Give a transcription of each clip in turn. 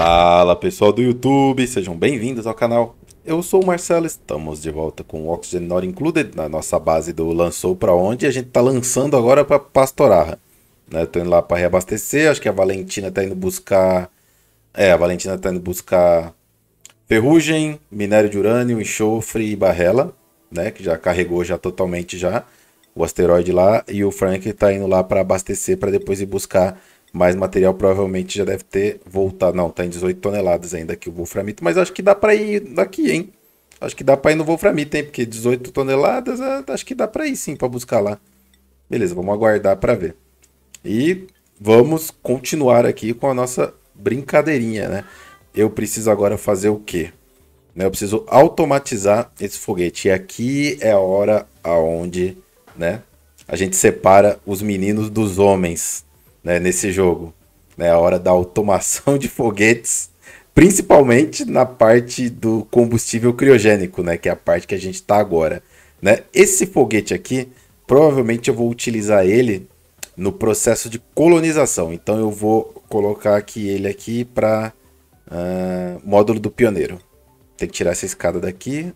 Fala pessoal do YouTube, sejam bem-vindos ao canal. Eu sou o Marcelo, estamos de volta com o Oxygen Not Included na nossa base do Lançou Pra Onde a gente tá lançando agora pra Pastorarra. Né, tô indo lá pra reabastecer, acho que a Valentina tá indo buscar... É, a Valentina tá indo buscar ferrugem, minério de urânio, enxofre e barrela, né, que já carregou já totalmente já o asteroide lá e o Frank tá indo lá para abastecer para depois ir buscar mas material provavelmente já deve ter voltado. Não, tá em 18 toneladas ainda aqui o Wolframito. Mas acho que dá para ir daqui, hein? Acho que dá para ir no Wolframito, hein? Porque 18 toneladas, é, acho que dá para ir sim para buscar lá. Beleza, vamos aguardar para ver. E vamos continuar aqui com a nossa brincadeirinha, né? Eu preciso agora fazer o quê? Né, eu preciso automatizar esse foguete. E aqui é a hora aonde, né? A gente separa os meninos dos homens, né, nesse jogo. É a hora da automação de foguetes, principalmente na parte do combustível criogênico, né, que é a parte que a gente está agora. Né? Esse foguete aqui, provavelmente eu vou utilizar ele no processo de colonização. Então eu vou colocar aqui ele aqui para uh, ah, módulo do pioneiro. Tem que tirar essa escada daqui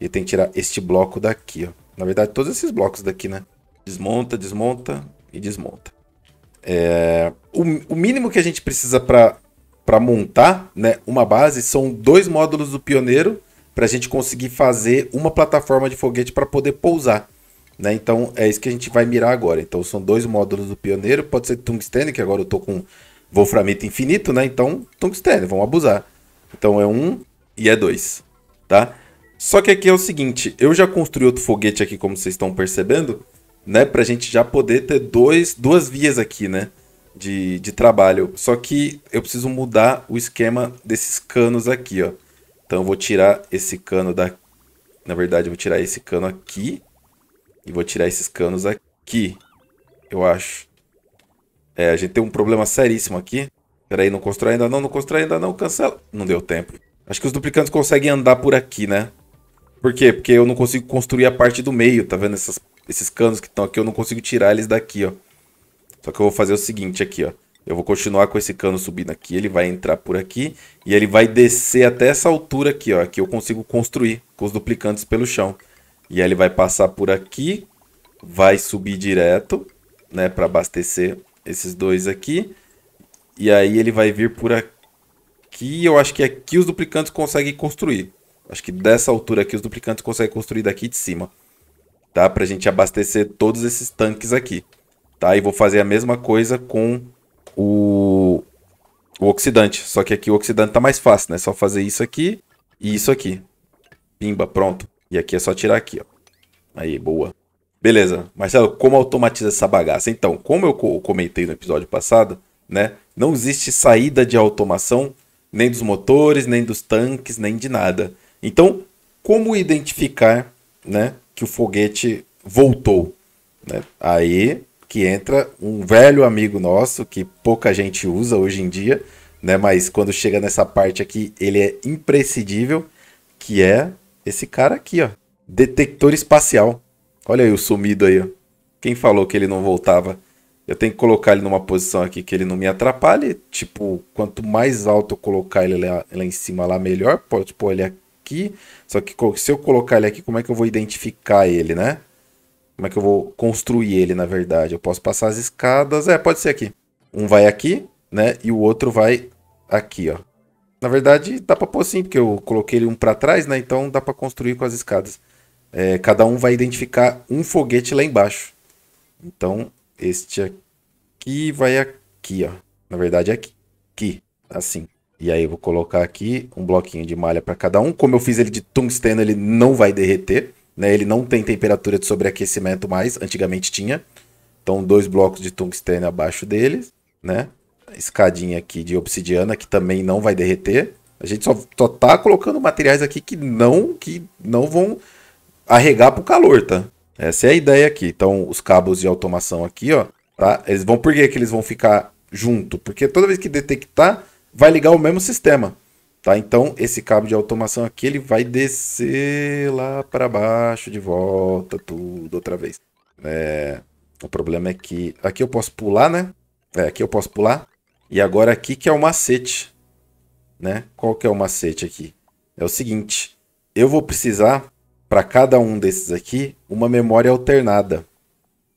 e tem que tirar este bloco daqui. Ó. Na verdade, todos esses blocos daqui, né? Desmonta, desmonta e desmonta. É, o, o, mínimo que a gente precisa para montar né, uma base são dois módulos do pioneiro para a gente conseguir fazer uma plataforma de foguete para poder pousar. Né? Então é isso que a gente vai mirar agora. Então são dois módulos do pioneiro, pode ser tungstênio, que agora eu tô com wolframito infinito, né? Então tungstênio, vamos abusar. Então é um e é dois, tá? Só que aqui é o seguinte, eu já construí outro foguete aqui, como vocês estão percebendo, né? Pra gente já poder ter dois, duas vias aqui, né? De, de trabalho. Só que eu preciso mudar o esquema desses canos aqui, ó. Então eu vou tirar esse cano da... Na verdade, eu vou tirar esse cano aqui. E vou tirar esses canos aqui, eu acho. É, a gente tem um problema seríssimo aqui. Peraí, não constrói ainda não, não constrói ainda não, cancela. Não deu tempo. Acho que os duplicantes conseguem andar por aqui, né? Por quê? Porque eu não consigo construir a parte do meio, tá vendo? Essas esses canos que estão aqui, eu não consigo tirar eles daqui, ó. Só que eu vou fazer o seguinte aqui, ó. Eu vou continuar com esse cano subindo aqui, ele vai entrar por aqui e ele vai descer até essa altura aqui, ó. Aqui eu consigo construir com os duplicantes pelo chão. E aí ele vai passar por aqui, vai subir direto, né, para abastecer esses dois aqui. E aí ele vai vir por aqui, eu acho que aqui os duplicantes conseguem construir. Acho que dessa altura aqui os duplicantes conseguem construir daqui de cima tá? Para a gente abastecer todos esses tanques aqui, tá? E vou fazer a mesma coisa com o, o oxidante, só que aqui o oxidante tá mais fácil, né? Só fazer isso aqui e isso aqui. Pimba, pronto. E aqui é só tirar aqui, ó. Aí, boa. Beleza. Marcelo, como automatiza essa bagaça? Então, como eu comentei no episódio passado, né? Não existe saída de automação nem dos motores, nem dos tanques, nem de nada. Então, como identificar, né, que o foguete voltou. Né? Aí que entra um velho amigo nosso que pouca gente usa hoje em dia, né? Mas quando chega nessa parte aqui, ele é imprescindível, que é esse cara aqui, ó, detector espacial. Olha aí o sumido aí, ó. Quem falou que ele não voltava? Eu tenho que colocar ele numa posição aqui que ele não me atrapalhe. Tipo, quanto mais alto eu colocar ele lá, lá em cima, lá melhor. Pode pôr ele aqui. Só que se eu colocar ele aqui, como é que eu vou identificar ele, né? Como é que eu vou construir ele, na verdade? Eu posso passar as escadas. É, pode ser aqui. Um vai aqui, né? E o outro vai aqui, ó. Na verdade, dá pra pôr sim, porque eu coloquei ele um pra trás, né? Então dá pra construir com as escadas. É, cada um vai identificar um foguete lá embaixo. Então, este aqui vai aqui, ó. Na verdade, aqui. É aqui, assim. E aí eu vou colocar aqui um bloquinho de malha para cada um. Como eu fiz ele de tungsteno, ele não vai derreter. Né? Ele não tem temperatura de sobreaquecimento mais, antigamente tinha. Então dois blocos de tungsteno abaixo dele, né? Escadinha aqui de obsidiana que também não vai derreter. A gente só, só tá colocando materiais aqui que não que não vão arregar pro calor, tá? Essa é a ideia aqui. Então os cabos de automação aqui, ó, tá? Eles vão por que que eles vão ficar junto? Porque toda vez que detectar vai ligar o mesmo sistema. Tá? Então, esse cabo de automação aqui, ele vai descer lá para baixo de volta, tudo outra vez. É, o problema é que aqui eu posso pular, né? É, aqui eu posso pular. E agora aqui que é o macete, né? Qual que é o macete aqui? É o seguinte, eu vou precisar, para cada um desses aqui, uma memória alternada.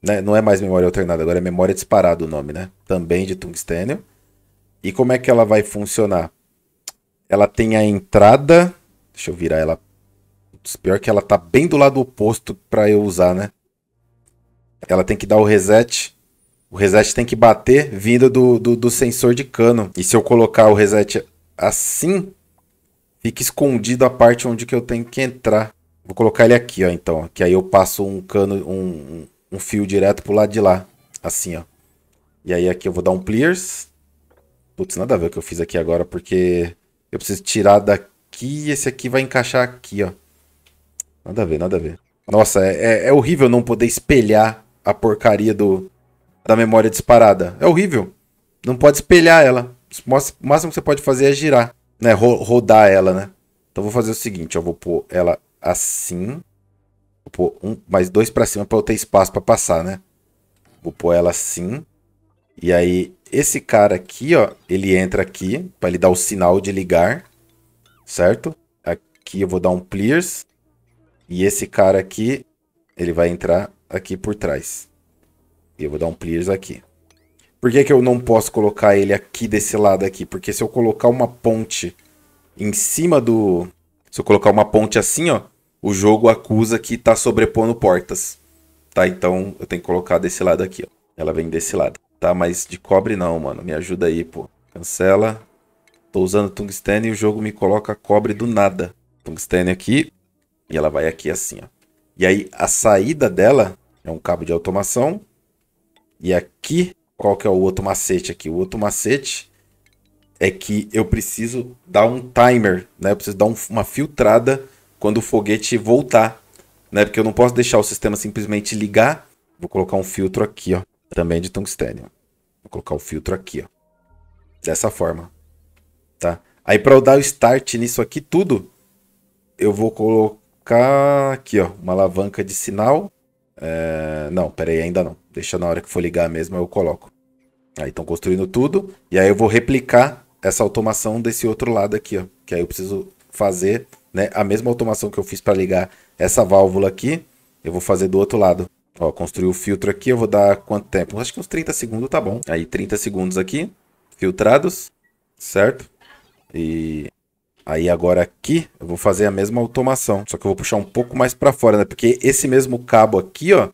Né? Não é mais memória alternada, agora é memória disparada o nome, né? Também de tungstênio. E como é que ela vai funcionar? Ela tem a entrada. Deixa eu virar ela. pior que ela tá bem do lado oposto para eu usar, né? Ela tem que dar o reset. O reset tem que bater vindo do, do, do sensor de cano. E se eu colocar o reset assim, fica escondido a parte onde que eu tenho que entrar. Vou colocar ele aqui, ó, então. Que aí eu passo um cano, um, um fio direto pro lado de lá. Assim, ó. E aí aqui eu vou dar um clears putz, nada a ver o que eu fiz aqui agora, porque eu preciso tirar daqui e esse aqui vai encaixar aqui, ó. Nada a ver, nada a ver. Nossa, é, é, é horrível não poder espelhar a porcaria do, da memória disparada. É horrível. Não pode espelhar ela. O máximo que você pode fazer é girar, né? Ro rodar ela, né? Então vou fazer o seguinte, eu vou pôr ela assim. Vou pôr um, mais dois para cima para eu ter espaço para passar, né? Vou pôr ela assim. E aí, esse cara aqui, ó, ele entra aqui para ele dar o sinal de ligar, certo? Aqui eu vou dar um clears. E esse cara aqui, ele vai entrar aqui por trás. E eu vou dar um clears aqui. Por que, que eu não posso colocar ele aqui desse lado aqui? Porque se eu colocar uma ponte em cima do... Se eu colocar uma ponte assim, ó, o jogo acusa que tá sobrepondo portas. Tá? Então eu tenho que colocar desse lado aqui, ó. Ela vem desse lado. Tá, mas de cobre não, mano. Me ajuda aí, pô. Cancela. Tô usando tungstênio e o jogo me coloca cobre do nada. Tungstênio aqui. E ela vai aqui assim, ó. E aí a saída dela é um cabo de automação. E aqui, qual que é o outro macete aqui? O outro macete é que eu preciso dar um timer, né? Eu preciso dar um, uma filtrada quando o foguete voltar, né? Porque eu não posso deixar o sistema simplesmente ligar. Vou colocar um filtro aqui, ó também de tungstênio. Vou colocar o filtro aqui, ó. Dessa forma, tá? Aí para eu dar o start nisso aqui tudo, eu vou colocar aqui, ó, uma alavanca de sinal. É... Não, peraí, ainda não. Deixa na hora que for ligar mesmo, eu coloco. Aí estão construindo tudo. E aí eu vou replicar essa automação desse outro lado aqui, ó. Que aí eu preciso fazer né, a mesma automação que eu fiz para ligar essa válvula aqui. Eu vou fazer do outro lado. Ó, construir o filtro aqui, eu vou dar quanto tempo? Acho que uns 30 segundos tá bom. Aí 30 segundos aqui, filtrados, certo? E aí agora aqui eu vou fazer a mesma automação, só que eu vou puxar um pouco mais para fora, né? Porque esse mesmo cabo aqui, ó,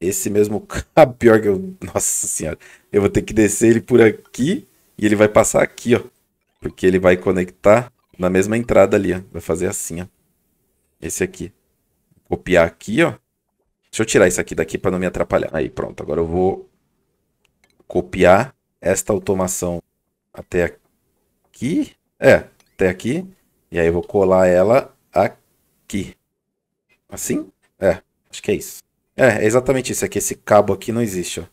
esse mesmo cabo, pior que eu... Nossa senhora, eu vou ter que descer ele por aqui e ele vai passar aqui, ó. Porque ele vai conectar na mesma entrada ali, ó. Vai fazer assim, ó. Esse aqui. Copiar aqui, ó. Deixa eu tirar isso aqui daqui para não me atrapalhar. Aí, pronto. Agora eu vou copiar esta automação até aqui. É, até aqui. E aí eu vou colar ela aqui. Assim? É, acho que é isso. É, é exatamente isso. aqui. É esse cabo aqui não existe, ó.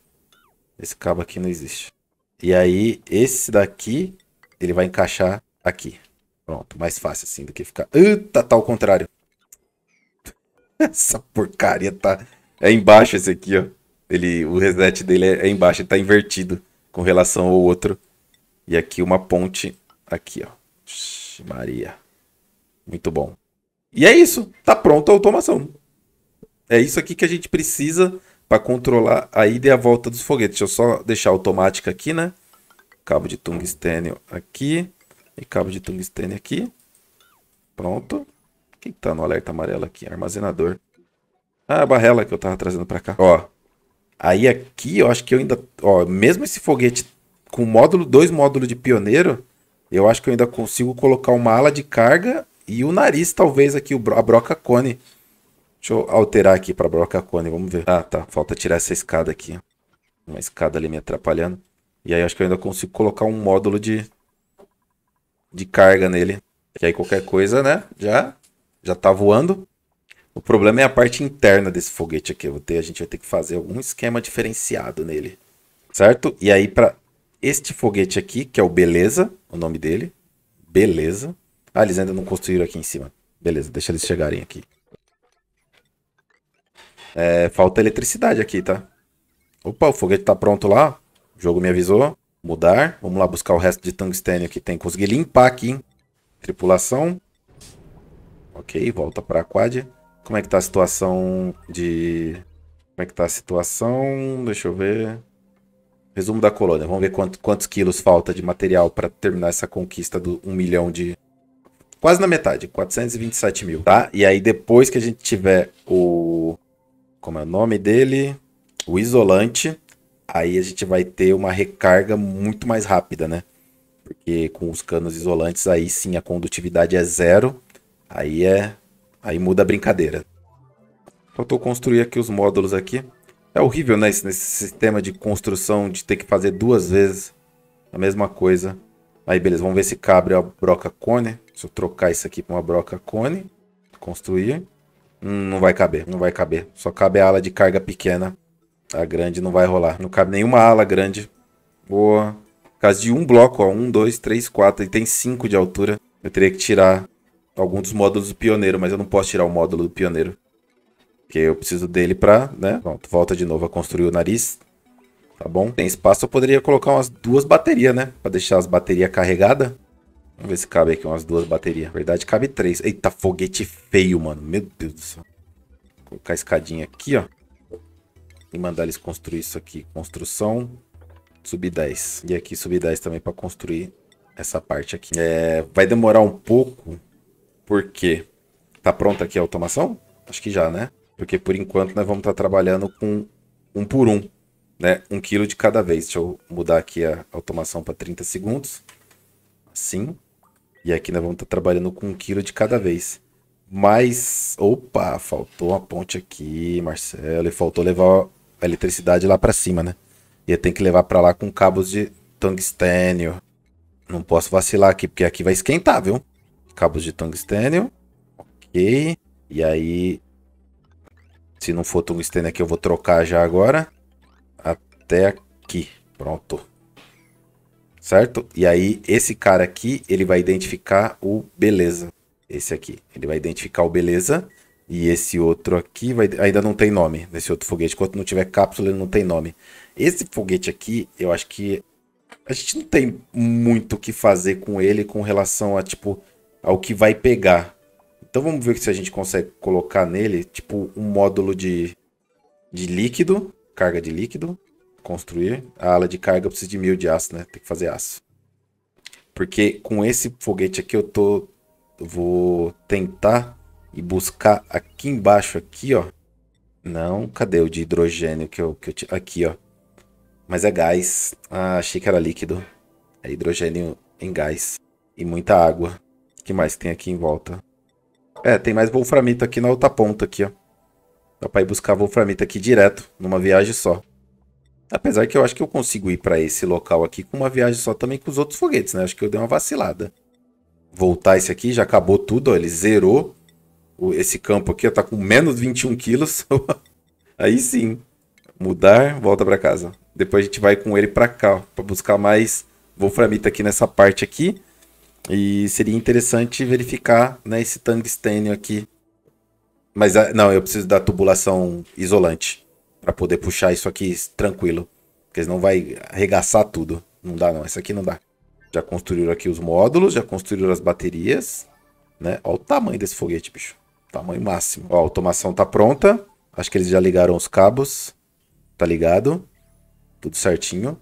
Esse cabo aqui não existe. E aí, esse daqui, ele vai encaixar aqui. Pronto, mais fácil assim do que ficar... Eita, tá ao contrário. Essa porcaria tá. É embaixo esse aqui, ó. Ele, o reset dele é, é, embaixo, ele tá invertido com relação ao outro. E aqui uma ponte. Aqui, ó. Vixe, Maria. Muito bom. E é isso. Tá pronta a automação. É isso aqui que a gente precisa para controlar a ida e a volta dos foguetes. Deixa eu só deixar automática aqui, né? Cabo de tungstênio aqui. E cabo de tungstênio aqui. Pronto. Quem tá no alerta amarelo aqui? Armazenador. Ah, a barrela que eu tava trazendo pra cá. Ó. Aí aqui, eu acho que eu ainda... Ó, mesmo esse foguete com módulo, dois módulos de pioneiro, eu acho que eu ainda consigo colocar uma ala de carga e o nariz, talvez, aqui, a broca cone. Deixa eu alterar aqui pra broca cone, vamos ver. Ah, tá. Falta tirar essa escada aqui. Uma escada ali me atrapalhando. E aí acho que eu ainda consigo colocar um módulo de, de carga nele. Que aí qualquer coisa, né? Já já está voando. O problema é a parte interna desse foguete aqui. Ter, a gente vai ter que fazer algum esquema diferenciado nele, certo? E aí, para este foguete aqui, que é o Beleza, o nome dele, Beleza. Ah, eles ainda não construíram aqui em cima. Beleza, deixa eles chegarem aqui. É, falta eletricidade aqui, tá? Opa, o foguete tá pronto lá. O jogo me avisou. Mudar. Vamos lá buscar o resto de tungstênio que tem. Consegui limpar aqui, hein? Tripulação. Ok, volta para Aquadia. Como é que tá a situação de... Como é que tá a situação? Deixa eu ver. Resumo da colônia. Vamos ver quanto, quantos quilos falta de material para terminar essa conquista do 1 um milhão de... Quase na metade, 427 mil, tá? E aí depois que a gente tiver o... Como é o nome dele? O isolante. Aí a gente vai ter uma recarga muito mais rápida, né? Porque com os canos isolantes aí sim a condutividade é zero Aí é. Aí muda a brincadeira. Faltou então, construir aqui os módulos aqui. É horrível, né? Esse, nesse sistema de construção de ter que fazer duas vezes a mesma coisa. Aí, beleza. Vamos ver se cabe a broca cone. Deixa eu trocar isso aqui para uma broca cone. Construir. Hum, não vai caber, não vai caber. Só cabe a ala de carga pequena. A grande não vai rolar. Não cabe nenhuma ala grande. Boa. Caso de um bloco, ó. Um, dois, três, quatro. E tem cinco de altura. Eu teria que tirar algum dos módulos do pioneiro, mas eu não posso tirar o módulo do pioneiro. Porque eu preciso dele pra, né? Pronto, volta de novo a construir o nariz. Tá bom? Tem espaço, eu poderia colocar umas duas baterias, né? Pra deixar as baterias carregadas. Vamos ver se cabe aqui umas duas baterias. Na verdade, cabe três. Eita, foguete feio, mano. Meu Deus do céu. Vou colocar a escadinha aqui, ó. E mandar eles construir isso aqui. Construção. sub 10. E aqui sub 10 também pra construir essa parte aqui. É, vai demorar um pouco por quê? Tá pronta aqui a automação? Acho que já, né? Porque por enquanto nós vamos estar tá trabalhando com um por um, né? Um quilo de cada vez. Deixa eu mudar aqui a automação para 30 segundos. Assim. E aqui nós vamos estar tá trabalhando com um quilo de cada vez. Mas, opa, faltou uma ponte aqui, Marcelo, e faltou levar a eletricidade lá para cima, né? E tem que levar para lá com cabos de tungstênio. Não posso vacilar aqui, porque aqui vai esquentar, viu? cabos de tungstênio. Ok. E aí, se não for tungstênio aqui, eu vou trocar já agora. Até aqui. Pronto. Certo? E aí, esse cara aqui, ele vai identificar o beleza. Esse aqui. Ele vai identificar o beleza. E esse outro aqui vai... ainda não tem nome, nesse outro foguete. Enquanto não tiver cápsula, ele não tem nome. Esse foguete aqui, eu acho que a gente não tem muito o que fazer com ele com relação a, tipo, ao que vai pegar. Então vamos ver se a gente consegue colocar nele, tipo, um módulo de, de líquido, carga de líquido, construir. A ala de carga precisa de mil de aço, né? Tem que fazer aço. Porque com esse foguete aqui eu tô... Eu vou tentar e buscar aqui embaixo, aqui, ó. Não, cadê o de hidrogênio que eu... Que eu aqui, ó. Mas é gás. Ah, achei que era líquido. É hidrogênio em gás. E muita água. O que mais tem aqui em volta? É, tem mais wolframito aqui na outra ponta aqui, ó. Dá pra ir buscar wolframito aqui direto, numa viagem só. Apesar que eu acho que eu consigo ir para esse local aqui com uma viagem só também com os outros foguetes, né? Acho que eu dei uma vacilada. Voltar esse aqui, já acabou tudo, ó. Ele zerou esse campo aqui, ó. Tá com menos 21 quilos. Aí sim. Mudar, volta para casa. Depois a gente vai com ele para cá, para buscar mais wolframita aqui nessa parte aqui. E seria interessante verificar né, esse tungstênio aqui. Mas ah, não, eu preciso da tubulação isolante para poder puxar isso aqui tranquilo. Porque senão vai arregaçar tudo. Não dá não, isso aqui não dá. Já construíram aqui os módulos, já construíram as baterias. Né? Olha o tamanho desse foguete, bicho. Tamanho máximo. Ó, a automação tá pronta. Acho que eles já ligaram os cabos. Tá ligado? Tudo certinho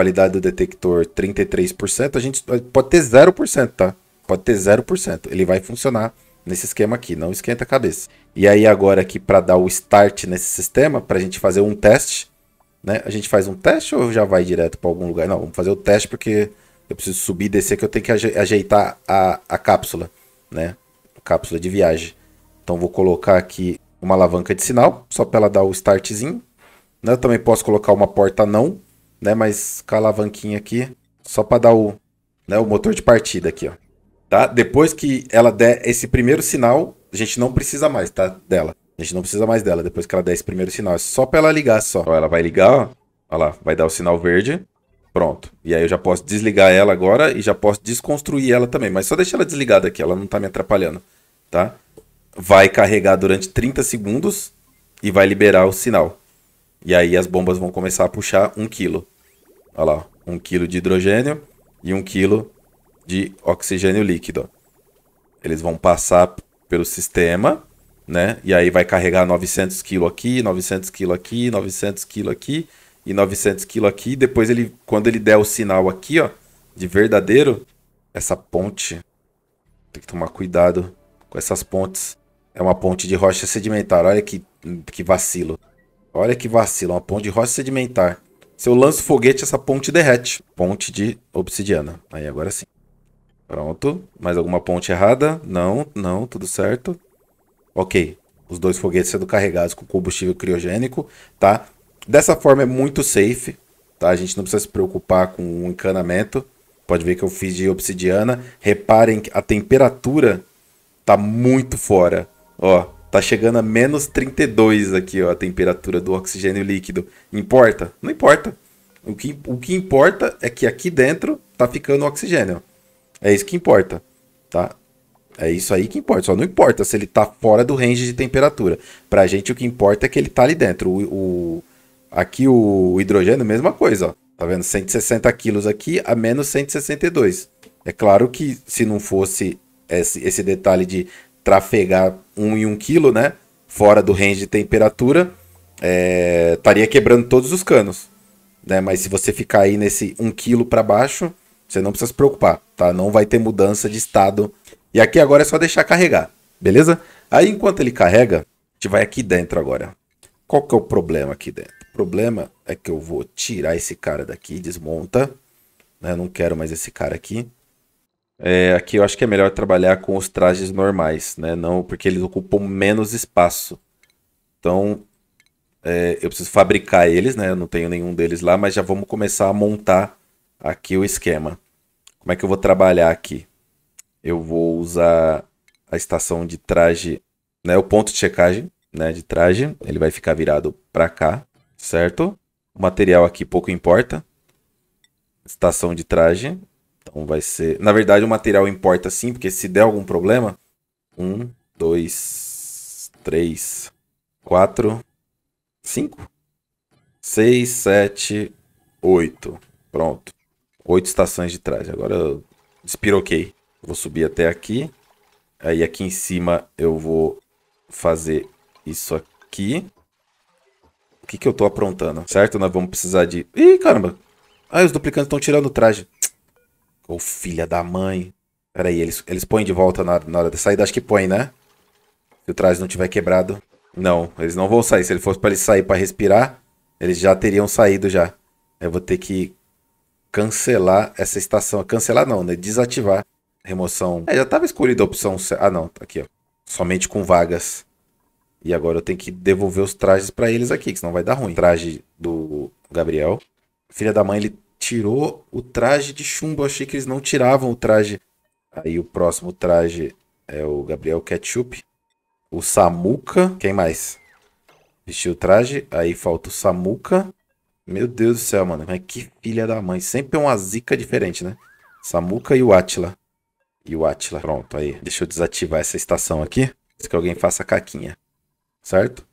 qualidade do detector 33%, a gente pode ter 0%, tá? Pode ter 0%. Ele vai funcionar nesse esquema aqui, não esquenta a cabeça. E aí agora aqui para dar o start nesse sistema, para a gente fazer um teste, né? A gente faz um teste ou já vai direto para algum lugar? Não, vamos fazer o teste porque eu preciso subir e descer que eu tenho que ajeitar a, a cápsula, né? cápsula de viagem. Então vou colocar aqui uma alavanca de sinal, só para ela dar o startzinho. Né? Eu também posso colocar uma porta não, né? Mas com a alavanquinha aqui, só para dar o, né, o motor de partida aqui, ó. Tá? Depois que ela der esse primeiro sinal, a gente não precisa mais, tá? Dela. A gente não precisa mais dela depois que ela der esse primeiro sinal. É só pra ela ligar, só. Ó, ela vai ligar, ó. lá, vai dar o sinal verde. Pronto. E aí eu já posso desligar ela agora e já posso desconstruir ela também. Mas só deixa ela desligada aqui, ela não tá me atrapalhando, tá? Vai carregar durante 30 segundos e vai liberar o sinal. E aí as bombas vão começar a puxar um quilo. Olha lá, um quilo de hidrogênio e um quilo de oxigênio líquido. Eles vão passar pelo sistema, né? E aí vai carregar 900 kg aqui, 900 kg aqui, 900 kg aqui e 900 kg aqui. Depois ele, quando ele der o sinal aqui, ó, de verdadeiro, essa ponte tem que tomar cuidado com essas pontes. É uma ponte de rocha sedimentar. Olha que que vacilo. Olha que vacilo, uma ponte de rocha sedimentar. Se eu lanço foguete, essa ponte derrete. Ponte de obsidiana. Aí agora sim. Pronto. Mais alguma ponte errada? Não, não, tudo certo. Ok. Os dois foguetes sendo carregados com combustível criogênico, tá? Dessa forma é muito safe, tá? A gente não precisa se preocupar com o um encanamento. Pode ver que eu fiz de obsidiana. Reparem que a temperatura tá muito fora. Ó, Tá chegando a menos 32 aqui, ó, a temperatura do oxigênio líquido. Importa? Não importa. O que, o que importa é que aqui dentro tá ficando oxigênio. É isso que importa, tá? É isso aí que importa. Só não importa se ele tá fora do range de temperatura. Pra gente o que importa é que ele tá ali dentro. O, o aqui o hidrogênio, mesma coisa, ó. Tá vendo? 160 quilos aqui a menos 162. É claro que se não fosse esse, esse detalhe de trafegar 1 um e 1 um quilo, né? Fora do range de temperatura, é, estaria é, quebrando todos os canos. Né? Mas se você ficar aí nesse 1 um quilo para baixo, você não precisa se preocupar, tá? Não vai ter mudança de estado. E aqui agora é só deixar carregar, beleza? Aí enquanto ele carrega, a gente vai aqui dentro agora. Qual que é o problema aqui dentro? O problema é que eu vou tirar esse cara daqui, desmonta. Né? não quero mais esse cara aqui. É, aqui eu acho que é melhor trabalhar com os trajes normais, né? Não, porque eles ocupam menos espaço. Então, é, eu preciso fabricar eles, né? Eu não tenho nenhum deles lá, mas já vamos começar a montar aqui o esquema. Como é que eu vou trabalhar aqui? Eu vou usar a estação de traje, né? O ponto de checagem, né? De traje, ele vai ficar virado para cá, certo? O material aqui pouco importa. Estação de traje, então vai ser. Na verdade, o material importa sim, porque se der algum problema. Um, dois, três, quatro, cinco, seis, sete, oito. Pronto. Oito estações de trás. Agora eu despiroquei. Vou subir até aqui. Aí aqui em cima eu vou fazer isso aqui. O que, que eu tô aprontando? Certo? Nós vamos precisar de... Ih, caramba! Ah, os duplicantes estão tirando o traje. Ou filha da mãe. Peraí, eles, eles põem de volta na, na hora da saída? Acho que põe, né? Se o traje não tiver quebrado. Não, eles não vão sair. Se ele fosse para eles sair para respirar, eles já teriam saído já. Eu vou ter que cancelar essa estação. Cancelar não, né? Desativar. Remoção. É, já estava escolhida a opção... Ah, não. Tá aqui, ó. Somente com vagas. E agora eu tenho que devolver os trajes para eles aqui, que senão vai dar ruim. Traje do Gabriel. Filha da mãe, ele tirou o traje de chumbo. Eu achei que eles não tiravam o traje. Aí o próximo traje é o Gabriel Ketchup. O Samuca. Quem mais? Vestiu o traje. Aí falta o Samuca. Meu Deus do céu, mano. Mas que filha da mãe. Sempre é uma zica diferente, né? Samuca e o Atila. E o Atila. Pronto, aí. Deixa eu desativar essa estação aqui. Que alguém faça caquinha. Certo?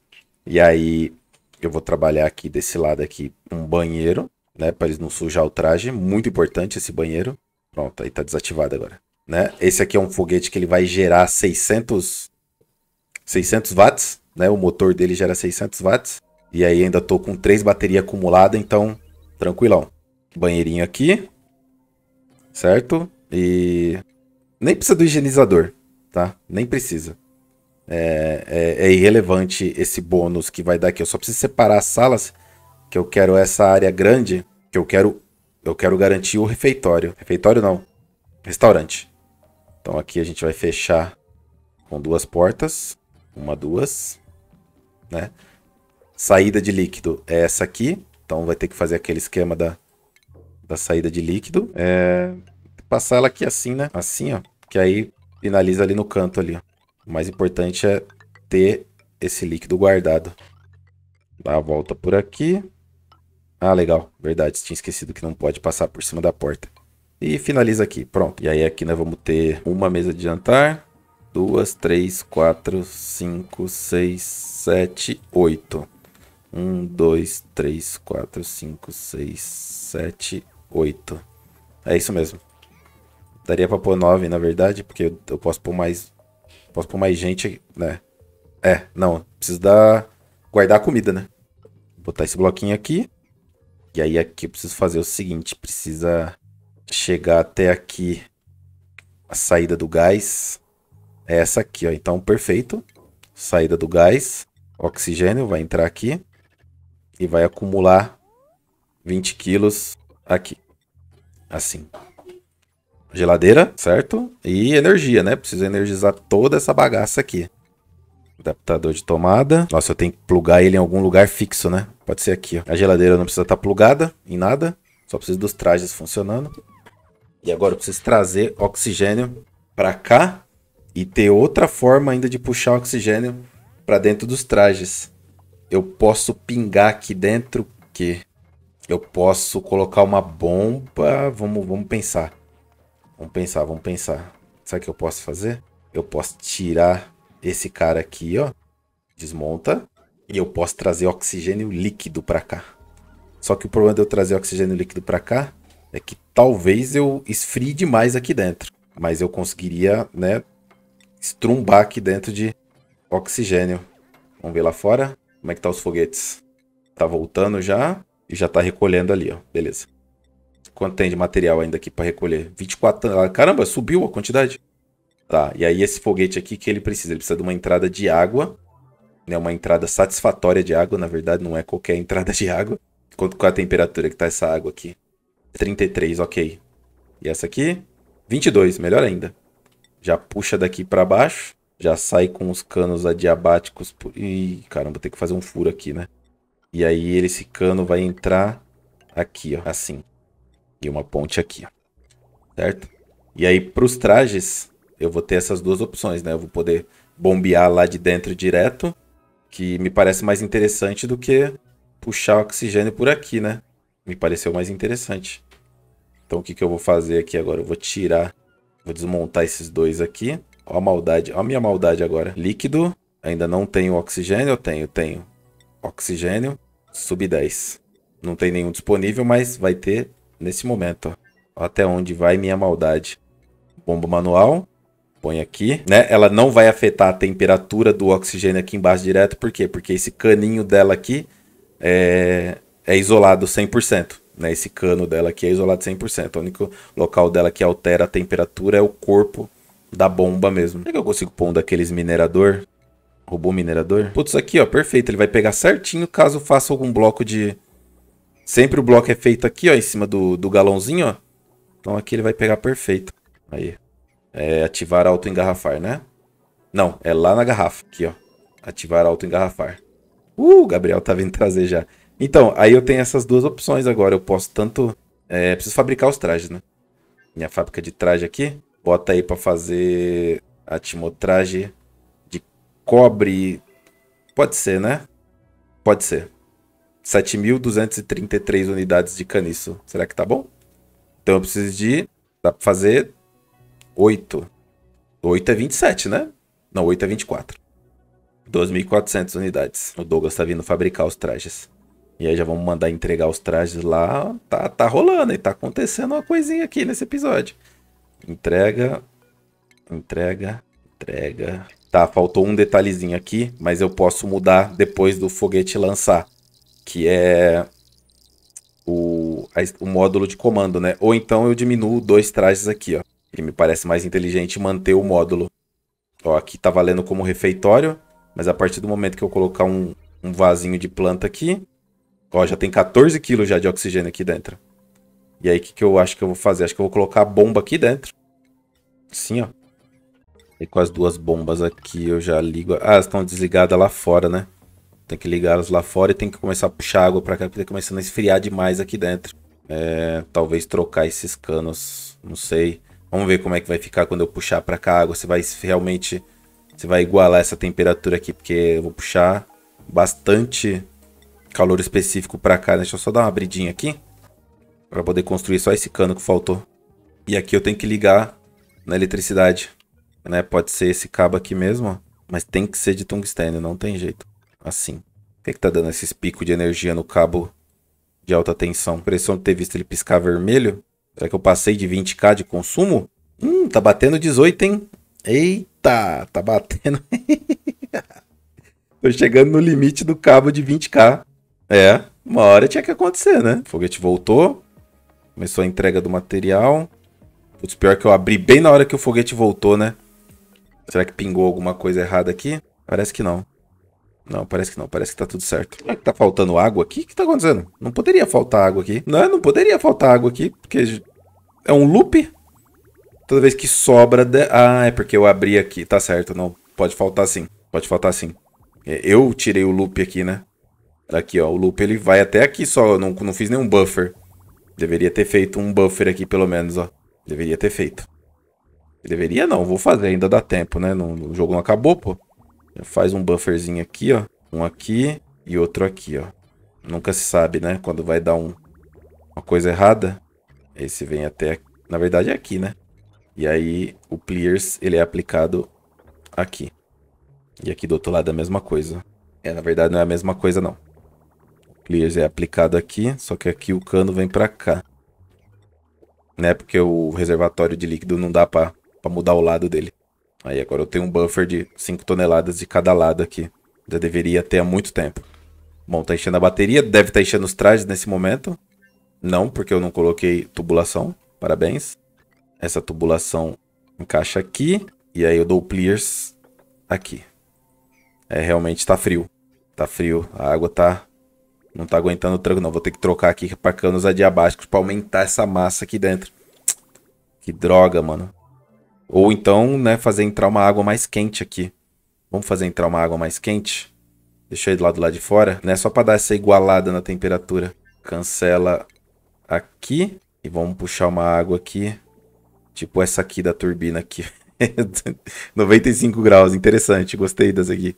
E aí eu vou trabalhar aqui desse lado aqui um banheiro né? Para eles não sujar o traje. Muito importante esse banheiro. Pronto, aí tá desativado agora. Né? Esse aqui é um foguete que ele vai gerar 600, 600 watts, né? O motor dele gera 600 watts. E aí ainda tô com três baterias acumuladas, então tranquilão. Banheirinho aqui, certo? E nem precisa do higienizador, tá? Nem precisa. É, é, é irrelevante esse bônus que vai dar aqui. Eu só preciso separar as salas que eu quero essa área grande, que eu quero eu quero garantir o refeitório. Refeitório não, restaurante. Então aqui a gente vai fechar com duas portas, uma, duas, né? Saída de líquido é essa aqui, então vai ter que fazer aquele esquema da, da saída de líquido. É, passar ela aqui assim, né? Assim, ó, que aí finaliza ali no canto ali, ó. O mais importante é ter esse líquido guardado. Dá a volta por aqui. Ah, legal. Verdade, tinha esquecido que não pode passar por cima da porta. E finaliza aqui, pronto. E aí aqui nós vamos ter uma mesa de jantar. Duas, três, quatro, cinco, seis, sete, oito. Um, dois, três, quatro, cinco, seis, sete, oito. É isso mesmo. Daria pra pôr nove, na verdade, porque eu, posso pôr mais... Posso pôr mais gente, né? É, não. Preciso dar... Guardar a comida, né? botar esse bloquinho aqui. E aí aqui eu preciso fazer o seguinte, precisa chegar até aqui a saída do gás. É essa aqui, ó. Então, perfeito. Saída do gás, oxigênio vai entrar aqui e vai acumular 20 quilos aqui. Assim. Geladeira, certo? E energia, né? Preciso energizar toda essa bagaça aqui. Adaptador de tomada. Nossa, eu tenho que plugar ele em algum lugar fixo, né? Pode ser aqui, ó. A geladeira não precisa estar tá plugada em nada. Só preciso dos trajes funcionando. E agora eu preciso trazer oxigênio para cá e ter outra forma ainda de puxar oxigênio para dentro dos trajes. Eu posso pingar aqui dentro que eu posso colocar uma bomba. Vamos, vamos pensar. Vamos pensar, vamos pensar. Sabe o que eu posso fazer? Eu posso tirar esse cara aqui, ó. Desmonta. E eu posso trazer oxigênio líquido para cá. Só que o problema de eu trazer oxigênio líquido para cá é que talvez eu esfrie demais aqui dentro. Mas eu conseguiria, né, estrumbar aqui dentro de oxigênio. Vamos ver lá fora como é que tá os foguetes. Tá voltando já e já tá recolhendo ali, ó. Beleza. Quanto tem de material ainda aqui para recolher? 24 ah, Caramba, subiu a quantidade. Tá, e aí esse foguete aqui que ele precisa? Ele precisa de uma entrada de água né, uma entrada satisfatória de água, na verdade não é qualquer entrada de água. Quanto com a temperatura que tá essa água aqui? 33, ok. E essa aqui? 22, melhor ainda. Já puxa daqui para baixo, já sai com os canos adiabáticos. Por... Ih, caramba, vou ter que fazer um furo aqui, né? E aí esse cano vai entrar aqui, ó, assim. E uma ponte aqui, ó. Certo? E aí pros trajes, eu vou ter essas duas opções, né? Eu vou poder bombear lá de dentro direto que me parece mais interessante do que puxar oxigênio por aqui, né? Me pareceu mais interessante. Então o que, que eu vou fazer aqui agora? Eu vou tirar, vou desmontar esses dois aqui. Ó a maldade, ó a minha maldade agora. Líquido, ainda não tenho oxigênio, eu tenho, tenho. Oxigênio, sub 10. Não tem nenhum disponível, mas vai ter nesse momento, ó. Até onde vai minha maldade. Bomba manual, põe aqui, né? Ela não vai afetar a temperatura do oxigênio aqui embaixo direto, por quê? Porque esse caninho dela aqui é, é isolado 100%, né? Esse cano dela aqui é isolado 100%. O único local dela que altera a temperatura é o corpo da bomba mesmo. Será que eu consigo pôr um daqueles minerador? Robô minerador? Putz, aqui ó, perfeito. Ele vai pegar certinho caso faça algum bloco de... Sempre o bloco é feito aqui ó, em cima do, do galãozinho ó. Então aqui ele vai pegar perfeito. Aí, é ativar auto-engarrafar, né? Não, é lá na garrafa. Aqui, ó. Ativar auto-engarrafar. Uh, o Gabriel tá vindo trazer já. Então, aí eu tenho essas duas opções agora. Eu posso tanto... É, preciso fabricar os trajes, né? Minha fábrica de traje aqui. Bota aí pra fazer atimotraje de cobre. Pode ser, né? Pode ser. 7.233 unidades de caniço. Será que tá bom? Então eu preciso de... Dá pra fazer 8. 8 é 27, né? Não, 8 é 24. 2.400 unidades. O Douglas tá vindo fabricar os trajes. E aí já vamos mandar entregar os trajes lá. Tá, tá rolando e tá acontecendo uma coisinha aqui nesse episódio. Entrega. Entrega. Entrega. Tá, faltou um detalhezinho aqui, mas eu posso mudar depois do foguete lançar. Que é o, o módulo de comando, né? Ou então eu diminuo dois trajes aqui, ó. E me parece mais inteligente manter o módulo. Ó, aqui tá valendo como refeitório, mas a partir do momento que eu colocar um, um vasinho de planta aqui, ó, já tem 14 quilos já de oxigênio aqui dentro. E aí, o que, que eu acho que eu vou fazer? Acho que eu vou colocar a bomba aqui dentro. Sim, ó. E com as duas bombas aqui eu já ligo. Ah, elas estão desligadas lá fora, né? Tem que ligar elas lá fora e tem que começar a puxar água pra cá, porque tá começando a esfriar demais aqui dentro. É, talvez trocar esses canos, não sei. Vamos ver como é que vai ficar quando eu puxar para cá a água. Se vai realmente... Você vai igualar essa temperatura aqui, porque eu vou puxar bastante calor específico para cá. Deixa eu só dar uma abridinha aqui. para poder construir só esse cano que faltou. E aqui eu tenho que ligar na eletricidade. Né? Pode ser esse cabo aqui mesmo, Mas tem que ser de tungstênio, não tem jeito. Assim. O que, é que tá dando esses picos de energia no cabo de alta tensão? Pressão de ter visto ele piscar vermelho. Será que eu passei de 20k de consumo? Hum, tá batendo 18, hein? Eita, tá batendo. Tô chegando no limite do cabo de 20k. É, uma hora tinha que acontecer, né? O foguete voltou. Começou a entrega do material. Putz, pior que eu abri bem na hora que o foguete voltou, né? Será que pingou alguma coisa errada aqui? Parece que não. Não, parece que não. Parece que tá tudo certo. Será que tá faltando água aqui? O que tá acontecendo? Não poderia faltar água aqui. Não, não poderia faltar água aqui, porque é um loop. Toda vez que sobra. De... Ah, é porque eu abri aqui. Tá certo, não. Pode faltar sim. Pode faltar sim. É, eu tirei o loop aqui, né? Aqui, ó. O loop ele vai até aqui só. Eu não, não fiz nenhum buffer. Deveria ter feito um buffer aqui, pelo menos, ó. Deveria ter feito. Deveria não, vou fazer, ainda dá tempo, né? Não, o jogo não acabou, pô. Faz um bufferzinho aqui, ó. Um aqui e outro aqui, ó. Nunca se sabe, né? Quando vai dar um, uma coisa errada. Esse vem até... Na verdade é aqui, né? E aí o Pliers, ele é aplicado aqui. E aqui do outro lado é a mesma coisa. É, na verdade não é a mesma coisa, não. O Pliers é aplicado aqui, só que aqui o cano vem pra cá. Né? Porque o reservatório de líquido não dá pra, pra mudar o lado dele. Aí agora eu tenho um buffer de 5 toneladas de cada lado aqui. Já deveria ter há muito tempo. Bom, tá enchendo a bateria, deve estar tá enchendo os trajes nesse momento. Não, porque eu não coloquei tubulação. Parabéns. Essa tubulação encaixa aqui. E aí eu dou pliers aqui. É, realmente tá frio. Tá frio. A água tá... Não tá aguentando o tranco, não. Vou ter que trocar aqui para canos adiabáticos para aumentar essa massa aqui dentro. Que droga, mano. Ou então, né, fazer entrar uma água mais quente aqui. Vamos fazer entrar uma água mais quente? Deixa eu ir do lado, do lado de fora, né? Só para dar essa igualada na temperatura. Cancela aqui. E vamos puxar uma água aqui. Tipo essa aqui da turbina aqui. 95 graus, interessante. Gostei dessa aqui.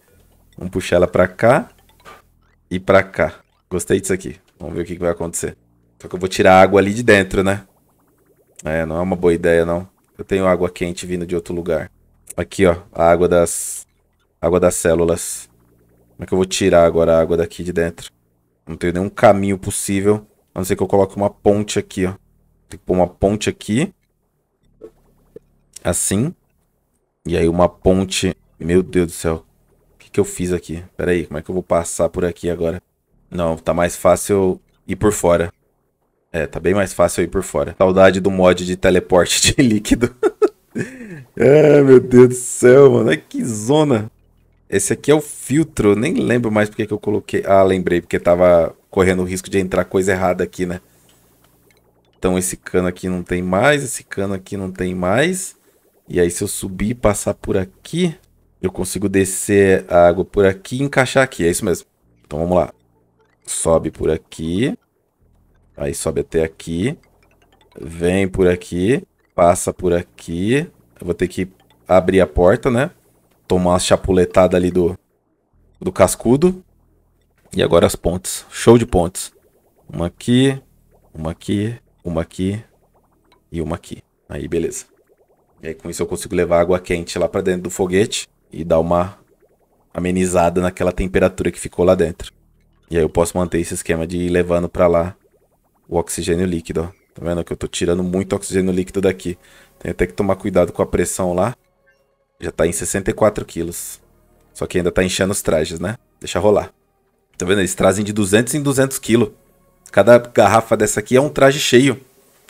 Vamos puxar ela pra cá. E pra cá. Gostei disso aqui. Vamos ver o que, vai acontecer. Só que eu vou tirar a água ali de dentro, né? É, não é uma boa ideia, não. Eu tenho água quente vindo de outro lugar. Aqui, ó. A água das... Água das células. Como é que eu vou tirar agora a água daqui de dentro? Não tenho nenhum caminho possível a não ser que eu coloque uma ponte aqui, ó. Tem que pôr uma ponte aqui. Assim. E aí uma ponte... Meu Deus do céu. O que, que eu fiz aqui? Pera aí, como é que eu vou passar por aqui agora? Não, tá mais fácil ir por fora. É, tá bem mais fácil ir por fora. Saudade do mod de teleporte de líquido. ah, meu Deus do céu, mano. Que zona. Esse aqui é o filtro, nem lembro mais porque que eu coloquei. Ah, lembrei, porque tava correndo o risco de entrar coisa errada aqui, né? Então esse cano aqui não tem mais, esse cano aqui não tem mais. E aí se eu subir e passar por aqui, eu consigo descer a água por aqui e encaixar aqui, é isso mesmo. Então vamos lá. Sobe por aqui. Aí sobe até aqui. Vem por aqui. Passa por aqui. Eu vou ter que abrir a porta, né? tomar uma chapuletada ali do, do cascudo. E agora as pontes. Show de pontes. Uma aqui, uma aqui, uma aqui e uma aqui. Aí, beleza. E aí com isso eu consigo levar água quente lá para dentro do foguete e dar uma amenizada naquela temperatura que ficou lá dentro. E aí eu posso manter esse esquema de ir levando para lá o oxigênio líquido, ó. Tá vendo que eu tô tirando muito oxigênio líquido daqui. Tenho até que tomar cuidado com a pressão lá. Já tá em 64 quilos. Só que ainda tá enchendo os trajes, né? Deixa rolar. Tá vendo? Eles trazem de 200 em 200 quilos. Cada garrafa dessa aqui é um traje cheio.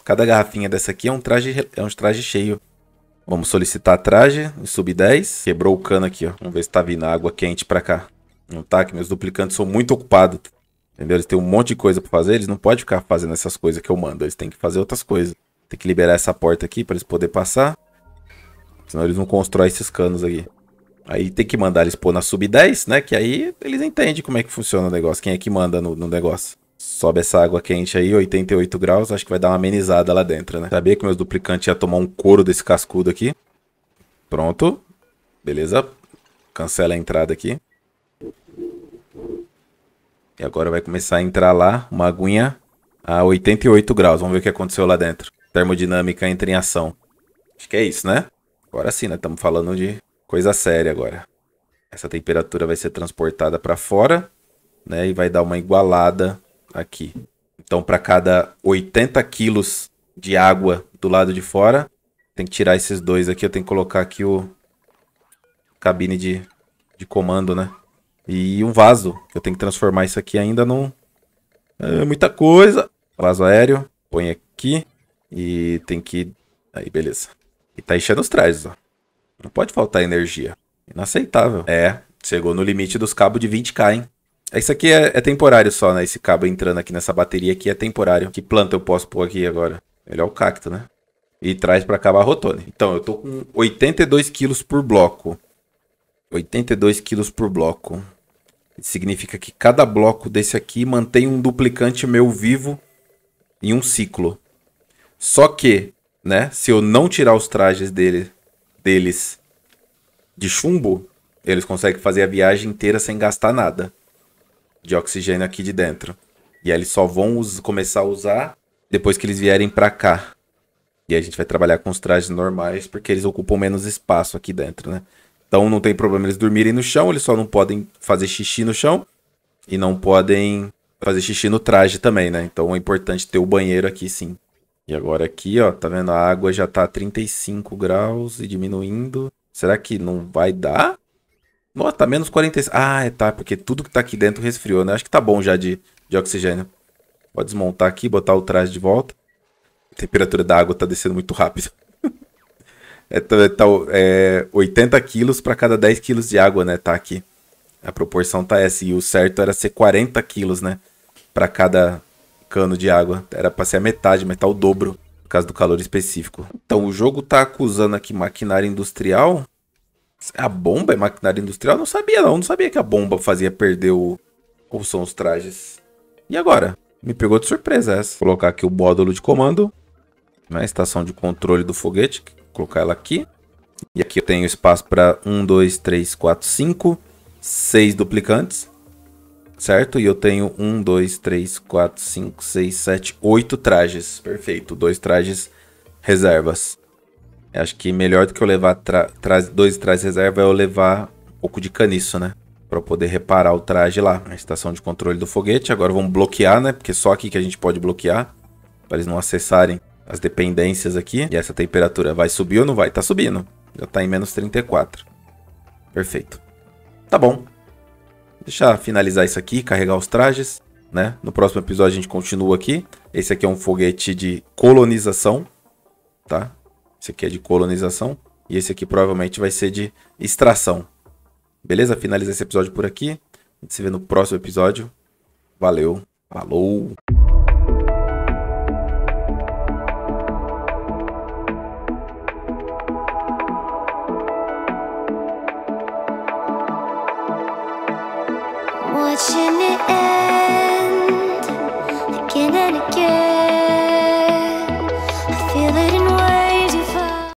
Cada garrafinha dessa aqui é um traje, é um traje cheio. Vamos solicitar traje, sub 10. Quebrou o cano aqui, ó. Vamos ver se tá vindo água quente pra cá. Não tá, que meus duplicantes são muito ocupados. Entendeu? Eles têm um monte de coisa pra fazer. Eles não podem ficar fazendo essas coisas que eu mando. Eles têm que fazer outras coisas. Tem que liberar essa porta aqui pra eles poderem passar. Senão eles não constroem esses canos aqui. Aí tem que mandar eles pôr na sub-10, né? Que aí eles entendem como é que funciona o negócio. Quem é que manda no, no negócio. Sobe essa água quente aí, 88 graus. Acho que vai dar uma amenizada lá dentro, né? Sabia que meus duplicantes iam tomar um couro desse cascudo aqui. Pronto. Beleza. Cancela a entrada aqui. E agora vai começar a entrar lá uma aguinha a 88 graus. Vamos ver o que aconteceu lá dentro. Termodinâmica entra em ação. Acho que é isso, né? Agora sim, né? Estamos falando de coisa séria agora. Essa temperatura vai ser transportada para fora, né? E vai dar uma igualada aqui. Então, para cada 80 quilos de água do lado de fora, tem que tirar esses dois aqui. Eu tenho que colocar aqui o cabine de, de comando, né? E um vaso. Eu tenho que transformar isso aqui ainda num... É muita coisa. Vaso aéreo. Põe aqui. E tem que... Aí, beleza. E tá enchendo os trajes, ó. Não pode faltar energia. Inaceitável. É, chegou no limite dos cabos de 20k, hein? Isso aqui é, é, temporário só, né? Esse cabo entrando aqui nessa bateria aqui é temporário. Que planta eu posso pôr aqui agora? Ele é o cacto, né? E traz pra cá a rotone. Então, eu tô com 82 quilos por bloco. 82 quilos por bloco. Isso significa que cada bloco desse aqui mantém um duplicante meu vivo em um ciclo. Só que né? Se eu não tirar os trajes dele, deles de chumbo, eles conseguem fazer a viagem inteira sem gastar nada de oxigênio aqui de dentro. E aí eles só vão começar a usar depois que eles vierem para cá. E a gente vai trabalhar com os trajes normais, porque eles ocupam menos espaço aqui dentro, né? Então não tem problema eles dormirem no chão, eles só não podem fazer xixi no chão e não podem fazer xixi no traje também, né? Então é importante ter o banheiro aqui sim. E agora aqui, ó, tá vendo? A água já tá a 35 graus e diminuindo. Será que não vai dar? Nossa, tá menos 45. Ah, é, tá, porque tudo que tá aqui dentro resfriou, né? Acho que tá bom já de, de oxigênio. Pode desmontar aqui, botar o traje de volta. A temperatura da água tá descendo muito rápido. é, tá, tá é 80 quilos para cada 10 quilos de água, né? Tá aqui. A proporção tá essa. E o certo era ser 40 quilos, né? Para cada cano de água. Era pra ser a metade, mas tá o dobro por causa do calor específico. Então o jogo tá acusando aqui maquinária industrial. A bomba é maquinária industrial? Não sabia não, não sabia que a bomba fazia perder o... ou são os trajes. E agora? Me pegou de surpresa essa. Vou colocar aqui o módulo de comando. Na né? estação de controle do foguete. Vou colocar ela aqui. E aqui eu tenho espaço para 1, 2, 3, 4, 5, 6 duplicantes certo? E eu tenho um, dois, três, quatro, cinco, seis, sete, oito trajes. Perfeito, dois trajes reservas. acho que melhor do que eu levar tra tra dois trajes reserva é eu levar um pouco de caniço, né? Pra poder reparar o traje lá. A estação de controle do foguete. Agora vamos bloquear, né? Porque é só aqui que a gente pode bloquear. Pra eles não acessarem as dependências aqui. E essa temperatura vai subir ou não vai? Tá subindo. Já tá em menos 34. Perfeito. Tá bom deixar finalizar isso aqui, carregar os trajes, né? No próximo episódio a gente continua aqui. Esse aqui é um foguete de colonização, tá? Esse aqui é de colonização e esse aqui provavelmente vai ser de extração. Beleza? Finaliza esse episódio por aqui. A gente se vê no próximo episódio. Valeu, falou!